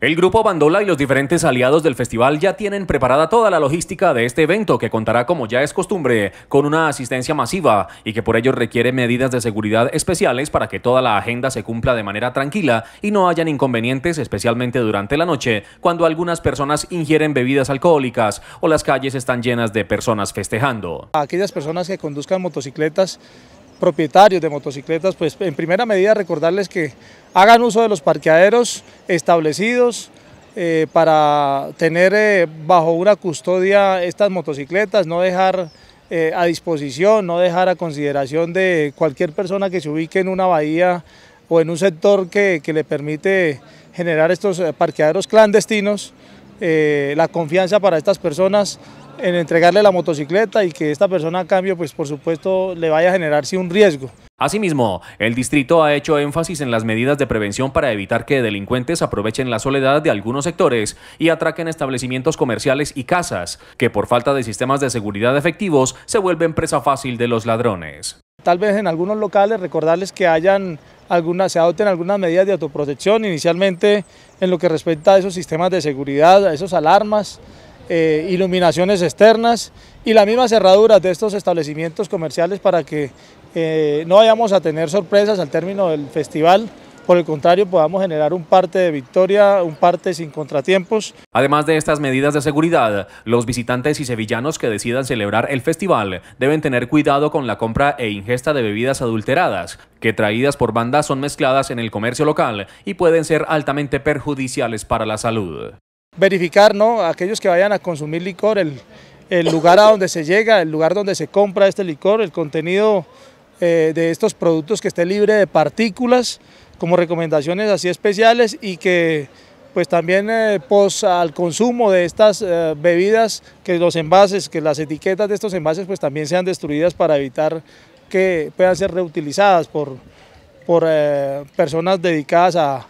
El grupo Bandola y los diferentes aliados del festival ya tienen preparada toda la logística de este evento que contará como ya es costumbre con una asistencia masiva y que por ello requiere medidas de seguridad especiales para que toda la agenda se cumpla de manera tranquila y no hayan inconvenientes especialmente durante la noche cuando algunas personas ingieren bebidas alcohólicas o las calles están llenas de personas festejando. Aquellas personas que conduzcan motocicletas propietarios de motocicletas, pues en primera medida recordarles que hagan uso de los parqueaderos establecidos eh, para tener eh, bajo una custodia estas motocicletas, no dejar eh, a disposición, no dejar a consideración de cualquier persona que se ubique en una bahía o en un sector que, que le permite generar estos parqueaderos clandestinos. Eh, la confianza para estas personas en entregarle la motocicleta y que esta persona a cambio, pues por supuesto, le vaya a generar un riesgo. Asimismo, el distrito ha hecho énfasis en las medidas de prevención para evitar que delincuentes aprovechen la soledad de algunos sectores y atraquen establecimientos comerciales y casas, que por falta de sistemas de seguridad efectivos se vuelven presa fácil de los ladrones tal vez en algunos locales recordarles que hayan se adopten algunas medidas de autoprotección, inicialmente en lo que respecta a esos sistemas de seguridad, a esos alarmas, eh, iluminaciones externas y las misma cerraduras de estos establecimientos comerciales para que eh, no vayamos a tener sorpresas al término del festival por el contrario podamos generar un parte de victoria, un parte sin contratiempos. Además de estas medidas de seguridad, los visitantes y sevillanos que decidan celebrar el festival deben tener cuidado con la compra e ingesta de bebidas adulteradas, que traídas por bandas son mezcladas en el comercio local y pueden ser altamente perjudiciales para la salud. Verificar, ¿no? Aquellos que vayan a consumir licor, el, lugar a donde se llega, el lugar donde se compra este licor, el contenido eh, de estos productos que esté libre de partículas, como recomendaciones así especiales y que pues también eh, pos al consumo de estas eh, bebidas, que los envases, que las etiquetas de estos envases pues también sean destruidas para evitar que puedan ser reutilizadas por, por personas dedicadas a,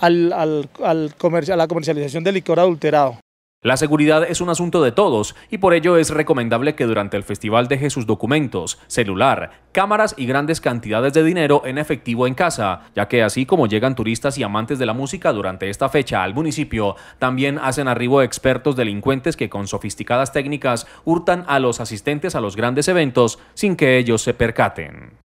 al, al, a la comercialización de licor adulterado. La seguridad es un asunto de todos y por ello es recomendable que durante el festival deje sus documentos, celular, cámaras y grandes cantidades de dinero en efectivo en casa, ya que así como llegan turistas y amantes de la música durante esta fecha al municipio, también hacen arribo expertos delincuentes que con sofisticadas técnicas hurtan a los asistentes a los grandes eventos sin que ellos se percaten.